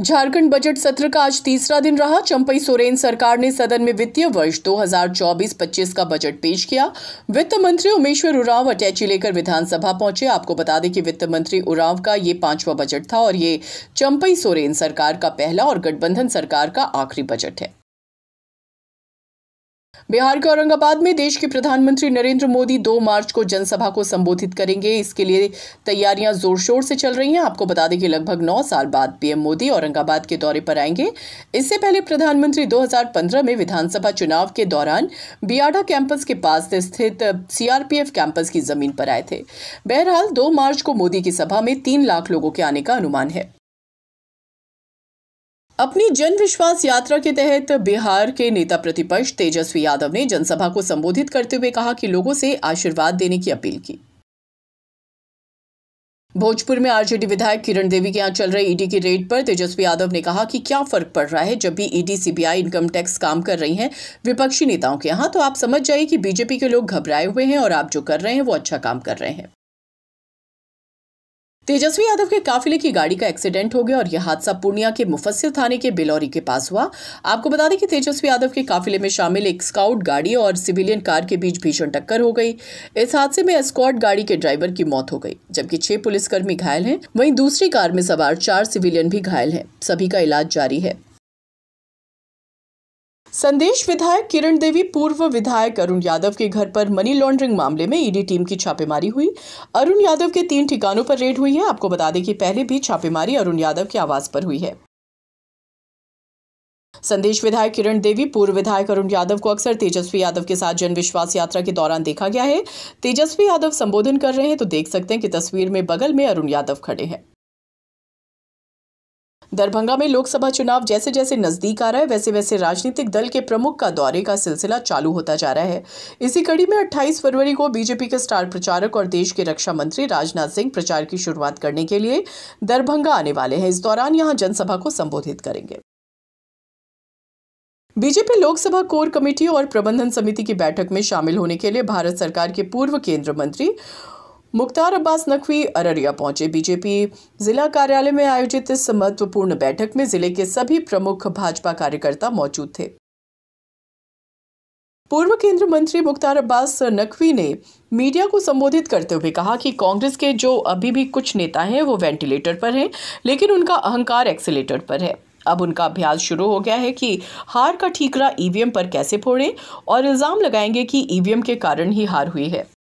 Jharkhand budget सत्र का आज तीसरा दिन रहा चंपई सोरेन सरकार ने सदन में वित्तीय वर्ष 2024-25 का बजट पेश किया वित्त मंत्री उमेश्वर उरांव अटैची लेकर विधानसभा पहुंचे आपको बता दें कि वित्त मंत्री उरांव का ये पांचवा बजट था और ये चंपई सोरेन सरकार का पहला और गठबंधन सरकार का आखिरी बजट है बिहार के औरंगाबाद में देश के प्रधानमंत्री नरेंद्र मोदी 2 मार्च को जनसभा को संबोधित करेंगे इसके लिए तैयारियां जोर शोर से चल रही हैं आपको बता दें कि लगभग नौ साल बाद पीएम मोदी औरंगाबाद के दौरे पर आएंगे इससे पहले प्रधानमंत्री 2015 में विधानसभा चुनाव के दौरान बियाडा कैंपस के पास स्थित सीआरपीएफ कैंपस की जमीन पर आए थे बहरहाल दो मार्च को मोदी की सभा में तीन लाख लोगों के आने का अनुमान है अपनी जन विश्वास यात्रा के तहत बिहार के नेता प्रतिपक्ष तेजस्वी यादव ने जनसभा को संबोधित करते हुए कहा कि लोगों से आशीर्वाद देने की अपील की भोजपुर में आरजेडी विधायक किरण देवी के यहाँ चल रहे ईडी की रेड पर तेजस्वी यादव ने कहा कि क्या फर्क पड़ रहा है जब भी ईडी सीबीआई इनकम टैक्स काम कर रही है विपक्षी नेताओं के यहाँ तो आप समझ जाइए कि बीजेपी के लोग घबराए हुए हैं और आप जो कर रहे हैं वो अच्छा काम कर रहे हैं तेजस्वी यादव के काफिले की गाड़ी का एक्सीडेंट हो गया और यह हादसा पूर्णिया के मुफस्सिल थाने के बिलौरी के पास हुआ आपको बता दें कि तेजस्वी यादव के काफिले में शामिल एक स्काउट गाड़ी और सिविलियन कार के बीच भीषण टक्कर हो गई इस हादसे में स्कॉट गाड़ी के ड्राइवर की मौत हो गई जबकि छह पुलिसकर्मी घायल हैं वहीं दूसरी कार में सवार चार सिविलियन भी घायल हैं सभी का इलाज जारी है संदेश विधायक किरण देवी पूर्व विधायक अरुण यादव के घर पर मनी लॉन्ड्रिंग मामले में ईडी टीम की छापेमारी हुई अरुण यादव के तीन ठिकानों पर रेड हुई है आपको बता दें कि पहले भी छापेमारी अरुण यादव के आवास पर हुई है संदेश विधायक किरण देवी पूर्व विधायक अरुण यादव को अक्सर तेजस्वी यादव के साथ जन विश्वास यात्रा के दौरान देखा गया है तेजस्वी यादव संबोधन कर रहे हैं तो देख सकते हैं कि तस्वीर में बगल में अरुण यादव खड़े हैं दरभंगा में लोकसभा चुनाव जैसे जैसे नजदीक आ रहा है वैसे वैसे राजनीतिक दल के प्रमुख का दौरे का सिलसिला चालू होता जा रहा है इसी कड़ी में 28 फरवरी को बीजेपी के स्टार प्रचारक और देश के रक्षा मंत्री राजनाथ सिंह प्रचार की शुरुआत करने के लिए दरभंगा आने वाले हैं इस दौरान यहां जनसभा को संबोधित करेंगे बीजेपी लोकसभा कोर कमेटी और प्रबंधन समिति की बैठक में शामिल होने के लिए भारत सरकार के पूर्व केंद्र मंत्री मुख्तार अब्बास नकवी अररिया पहुंचे बीजेपी जिला कार्यालय में आयोजित इस महत्वपूर्ण बैठक में जिले के सभी प्रमुख भाजपा कार्यकर्ता मौजूद थे पूर्व केंद्रीय मंत्री मुख्तार अब्बास नकवी ने मीडिया को संबोधित करते हुए कहा कि कांग्रेस के जो अभी भी कुछ नेता हैं वो वेंटिलेटर पर हैं लेकिन उनका अहंकार एक्सीटर पर है अब उनका अभ्यास शुरू हो गया है कि हार का ठीकरा ईवीएम पर कैसे फोड़ें और इल्ज़ाम लगाएंगे कि ईवीएम के कारण ही हार हुई है